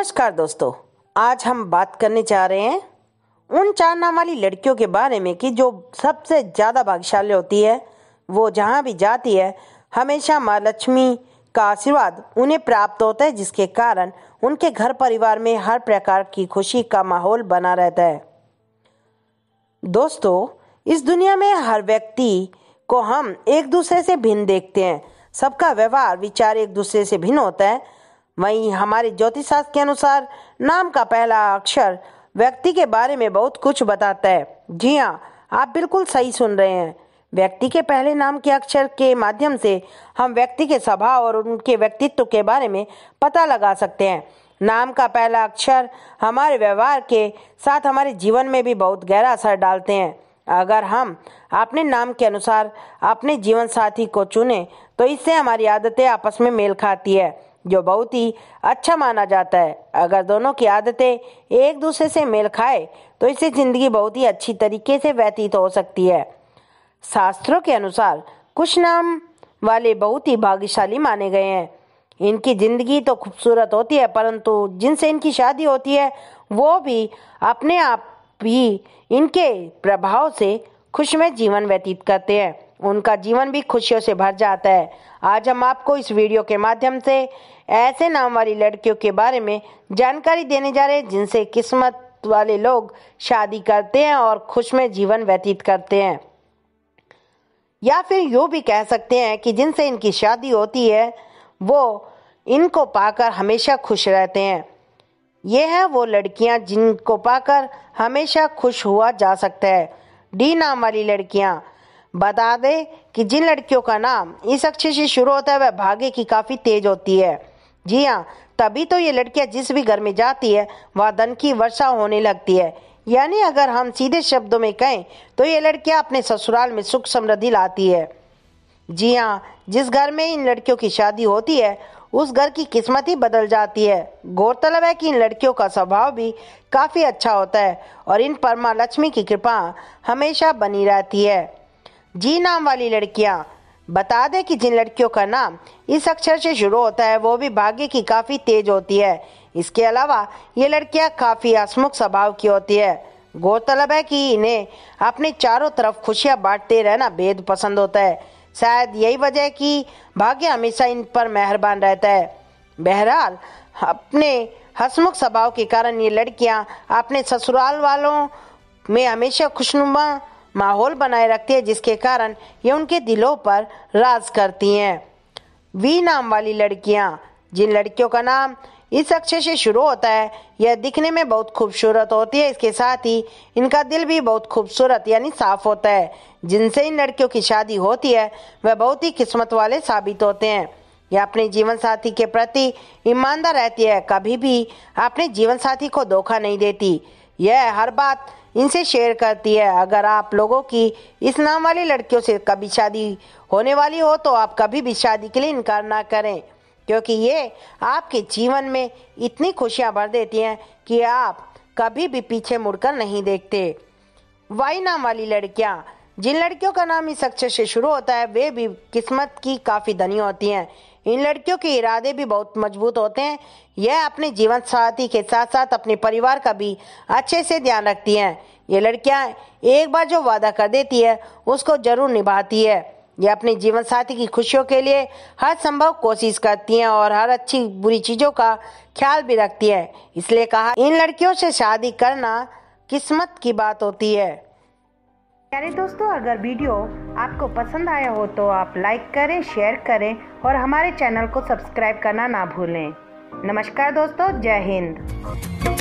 नमस्कार दोस्तों आज हम बात करने जा रहे हैं उन चार नाम वाली लड़कियों के बारे में कि जो सबसे ज़्यादा भाग्यशाली होती है वो जहाँ भी जाती है हमेशा माँ लक्ष्मी का आशीर्वाद उन्हें प्राप्त होता है जिसके कारण उनके घर परिवार में हर प्रकार की खुशी का माहौल बना रहता है दोस्तों इस दुनिया में हर व्यक्ति को हम एक दूसरे से भिन्न देखते हैं सबका व्यवहार विचार एक दूसरे से भिन्न होता है वहीं हमारे ज्योतिष शास्त्र के अनुसार नाम का पहला अक्षर व्यक्ति के बारे में बहुत कुछ बताता है जी हाँ आप बिल्कुल सही सुन रहे हैं व्यक्ति के पहले नाम के अक्षर के माध्यम से हम व्यक्ति के स्वभाव और उनके व्यक्तित्व के बारे में पता लगा सकते हैं नाम का पहला अक्षर हमारे व्यवहार के साथ हमारे जीवन में भी बहुत गहरा असर डालते हैं अगर हम अपने नाम के अनुसार अपने जीवन साथी को चुने तो इससे हमारी आदतें आपस में मेल खाती है जो बहुत ही अच्छा माना जाता है अगर दोनों की आदतें एक दूसरे से मेल खाए तो इससे ज़िंदगी बहुत ही अच्छी तरीके से व्यतीत हो सकती है शास्त्रों के अनुसार कुछ नाम वाले बहुत ही भाग्यशाली माने गए हैं इनकी ज़िंदगी तो खूबसूरत होती है परंतु जिनसे इनकी शादी होती है वो भी अपने आप ही इनके प्रभाव से खुश में जीवन व्यतीत करते हैं उनका जीवन भी खुशियों से भर जाता है आज हम आपको इस वीडियो के माध्यम से ऐसे नाम वाली लड़कियों के बारे में जानकारी देने जा रहे हैं जिनसे किस्मत वाले लोग शादी करते हैं और खुश में जीवन व्यतीत करते हैं या फिर यूँ भी कह सकते हैं कि जिनसे इनकी शादी होती है वो इनको पाकर हमेशा खुश रहते हैं ये हैं वो लड़कियां जिनको पाकर हमेशा खुश हुआ जा सकता है डी नाम वाली लड़कियां बता दे कि जिन लड़कियों का नाम इस अक्षर से शुरू होता है वह भाग्य की काफ़ी तेज होती है जी हाँ तभी तो ये लड़कियां जिस भी घर में जाती है वह धन की वर्षा होने लगती है यानी अगर हम सीधे शब्दों में कहें तो ये लड़कियां अपने ससुराल में सुख समृद्धि लाती है जी हाँ जिस घर में इन लड़कियों की शादी होती है उस घर की किस्मत ही बदल जाती है गौरतलब है कि इन लड़कियों का स्वभाव भी काफ़ी अच्छा होता है और इन पर माँ लक्ष्मी की कृपा हमेशा बनी रहती है जी नाम वाली लड़कियाँ बता दें कि जिन लड़कियों का नाम इस अक्षर से शुरू होता है वो भी भाग्य की काफ़ी तेज होती है इसके अलावा ये लड़कियाँ काफ़ी हसमुख स्वभाव की होती है गौरतलब है कि इन्हें अपने चारों तरफ खुशियाँ बांटते रहना बेहद पसंद होता है शायद यही वजह है कि भाग्य हमेशा इन पर मेहरबान रहता है बहरहाल अपने हसमुख स्वभाव के कारण ये लड़कियां अपने ससुराल वालों में हमेशा खुशनुमा माहौल बनाए रखती है जिसके कारण ये उनके दिलों पर राज करती हैं वी नाम वाली लड़कियां जिन लड़कियों का नाम इस अक्षय से शुरू होता है यह दिखने में बहुत खूबसूरत होती है इसके साथ ही इनका दिल भी बहुत खूबसूरत यानी साफ होता है जिनसे इन लड़कियों की शादी होती है वह बहुत ही किस्मत वाले साबित होते हैं यह अपने जीवन साथी के प्रति ईमानदार रहती है कभी भी अपने जीवन साथी को धोखा नहीं देती यह हर बात इनसे शेयर करती है अगर आप लोगों की इस नाम वाली लड़कियों से कभी शादी होने वाली हो तो आप कभी भी शादी के लिए इनकार ना करें क्योंकि ये आपके जीवन में इतनी खुशियाँ भर देती हैं कि आप कभी भी पीछे मुड़कर नहीं देखते वाई नाम वाली लड़कियाँ जिन लड़कियों का नाम इस अक्षर से शुरू होता है वे भी किस्मत की काफ़ी धनी होती हैं इन लड़कियों के इरादे भी बहुत मजबूत होते हैं यह अपने जीवन साथी के साथ साथ अपने परिवार का भी अच्छे से ध्यान रखती हैं ये लड़कियां एक बार जो वादा कर देती है उसको जरूर निभाती है ये अपने जीवन साथी की खुशियों के लिए हर संभव कोशिश करती हैं और हर अच्छी बुरी चीज़ों का ख्याल भी रखती है इसलिए कहा इन लड़कियों से शादी करना किस्मत की बात होती है प्यारे दोस्तों अगर वीडियो आपको पसंद आया हो तो आप लाइक करें शेयर करें और हमारे चैनल को सब्सक्राइब करना ना भूलें नमस्कार दोस्तों जय हिंद